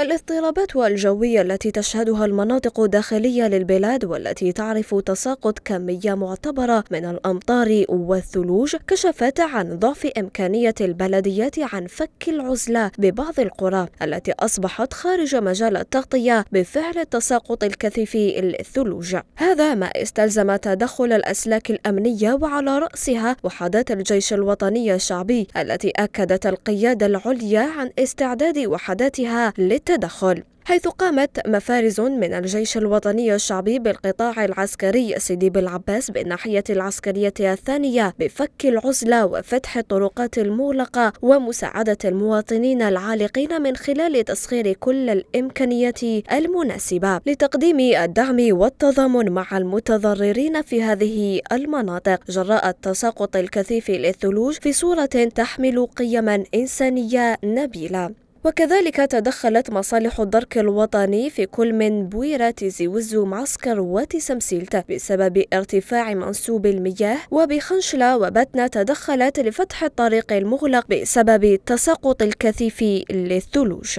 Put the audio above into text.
الاضطرابات الجوية التي تشهدها المناطق الداخلية للبلاد والتي تعرف تساقط كمية معتبرة من الأمطار والثلوج كشفت عن ضعف إمكانية البلديات عن فك العزلة ببعض القرى التي أصبحت خارج مجال التغطية بفعل التساقط الكثيف الثلوج هذا ما استلزم تدخل الأسلاك الأمنية وعلى رأسها وحدات الجيش الوطني الشعبي التي أكدت القيادة العليا عن استعداد وحداتها للتغطية التدخل حيث قامت مفارز من الجيش الوطني الشعبي بالقطاع العسكري سيدي بالعباس بالناحية العسكرية الثانية بفك العزلة وفتح الطرقات المغلقة ومساعدة المواطنين العالقين من خلال تسخير كل الإمكانيات المناسبة لتقديم الدعم والتضامن مع المتضررين في هذه المناطق جراء التساقط الكثيف للثلوج في صورة تحمل قيما إنسانية نبيلة وكذلك تدخلت مصالح الدرك الوطني في كل من بويرات وزو معسكر وتسمسيلت بسبب ارتفاع منسوب المياه وبخنشلة وبتنا تدخلت لفتح الطريق المغلق بسبب تساقط الكثيف للثلوج